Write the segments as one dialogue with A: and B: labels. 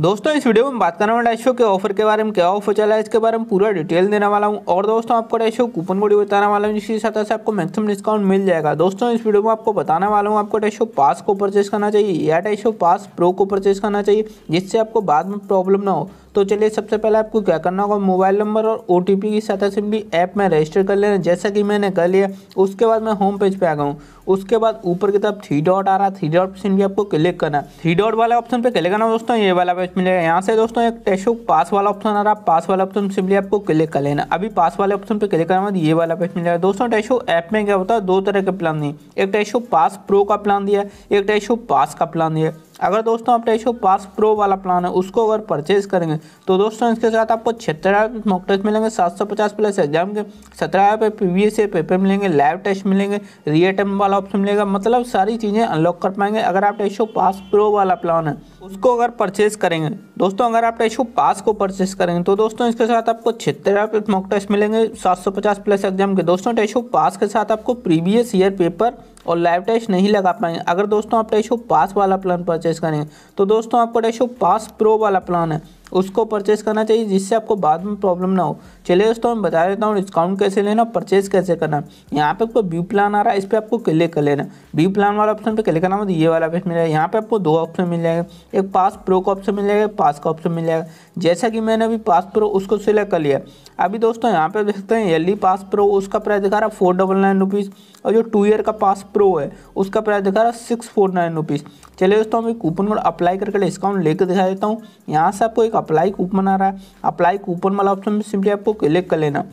A: दोस्तों इस वीडियो में बात करने वाला डैशो के ऑफर के बारे में क्या ऑफर चला है इसके बारे में पूरा डिटेल देने वाला हूँ और दोस्तों आपको डैशो कूपन कोड बताने वाला हूँ जिसके साथ आपको मैक्सिमम डिस्काउंट मिल जाएगा दोस्तों इस वीडियो में आपको बताने वाला हूँ आपको डैशो पास को परचेज करना चाहिए या डैशो पास प्रो को परचेज करना चाहिए जिससे आपको बाद में प्रॉब्लम ना हो तो चलिए सबसे पहले आपको क्या करना होगा मोबाइल नंबर और ओ की सहायता से भी ऐप में रजिस्टर कर लेना जैसा कि मैंने कर लिया उसके बाद मैं होम पेज पे आ गया हूँ उसके बाद ऊपर की तरफ थ्री डॉट आ रहा है थ्री डॉट ऑप्शन भी आपको क्लिक करना है थ्री डॉट वाला ऑप्शन पे क्लिक करना दोस्तों ये वाला पेज मिलेगा यहाँ से दोस्तों एक टेस्टबुक पास वाला ऑप्शन आ रहा है पास वाला ऑप्शन सिंपली आपको क्लिक कर लेना अभी पास वाले ऑप्शन पर क्लिक करना ये वाला पेज मिलेगा दोस्तों टेस्ट ऐप में क्या होता है दो तरह के प्लान दिए एक टेस्ट पास प्रो का प्लान दिया एक टेस्ट पास का प्लान दिया अगर दोस्तों आप टेसो पास प्रो वाला प्लान है उसको अगर परचेज करेंगे तो दोस्तों इसके साथ आपको छिहत्तर मॉक टेस्ट मिलेंगे सात सौ पचास प्लस एग्जाम के सत्रह हज़ार पे पी वी पेपर मिलेंगे लैब टेस्ट मिलेंगे रीअटेम वाला ऑप्शन मिलेगा मतलब सारी चीज़ें अनलॉक कर पाएंगे अगर आप टेसो पास प्रो वाला प्लान है उसको अगर परचेज करेंगे दोस्तों अगर आप टेसो पास को परचेज करेंगे तो दोस्तों इसके साथ आपको छिहत्तर हज़ार मॉक टेस्ट मिलेंगे सात सौ पचास प्लस मतलब एग्जाम तो के दोस्तों टेसो पास के साथ आपको प्रीवियस ईयर पेपर और लाइव टेस्ट नहीं लगा पाएंगे अगर दोस्तों आप टैशो पास वाला प्लान परचेज करेंगे तो दोस्तों आपको टैशो पास प्रो वाला प्लान है उसको परचेस करना चाहिए जिससे आपको बाद में प्रॉब्लम ना हो चलिए दोस्तों मैं बता देता हूँ डिस्काउंट कैसे लेना परचेस कैसे करना यहाँ पे आपको व्यू प्लान आ रहा है इस पर आपको क्लिक कर लेना व्यू प्लान वाला ऑप्शन पर क्लिक करना मतलब ये वाला ऑप्शन मिल जाएगा यहाँ पर आपको दो ऑप्शन मिल जाएगा एक पास प्रो का ऑप्शन मिल जाएगा पास का ऑप्शन मिल जाएगा जैसा कि मैंने अभी पास प्रो उसको सिलेक्ट कर लिया अभी दोस्तों यहाँ पर देखते हैं एल पास प्रो उसका प्राइस दिखा रहा है फोर डबल नाइन रुपीज़ और जो टू ईयर का पास प्रो है उसका प्राइस दिखा रहा है सिक्स फोर नाइन रुपीज़ चलिए दोस्तों अभी कूपन कोड अप्लाई करके डिस्काउंट लेकर दिखा देता हूँ यहाँ से आपको एक अप्लाई कूपन आ रहा है अप्लाई कूपन वाला ऑप्शन में सिंपली आपको क्लिक कर लेना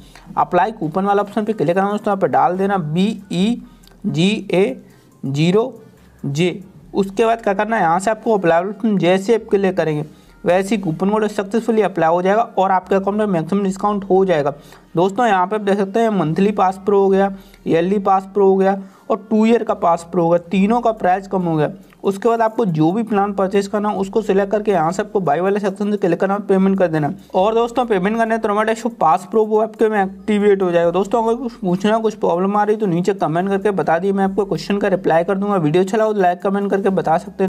A: अप्लाई कूपन वाला ऑप्शन पे क्लिक करना दोस्तों यहाँ डाल देना बी ई जी ए जीरो जे उसके बाद क्या करना है यहाँ से आपको अप्लाई जैसे आप क्लिक करेंगे वैसे ही कूपन कोड सक्सेसफुली अप्लाई हो जाएगा और आपके अकाउंट में मैक्सिमम डिस्काउंट हो जाएगा दोस्तों यहाँ पे आप देख सकते हैं मंथली पास प्रो हो गया ईयरली पास प्रो हो गया और टू ईयर का पास प्रो हो गया तीनों का प्राइस कम हो गया उसके बाद आपको जो भी प्लान परचेज करना हो उसको सिलेक्ट करके यहाँ से आपको बाई वाले सेक्शन से क्लिक करना पेमेंट कर देना और दोस्तों पेमेंट करने तो हमारे शो पास प्रो वो आपके में एक्टिवेट हो जाएगा दोस्तों अगर कुछ पूछना कुछ प्रॉब्लम आ रही तो नीचे कमेंट करके बता दिए मैं आपको क्वेश्चन का रिप्लाई कर दूंगा वीडियो अच्छा लगा तो लाइक कमेंट करके बता सकते हैं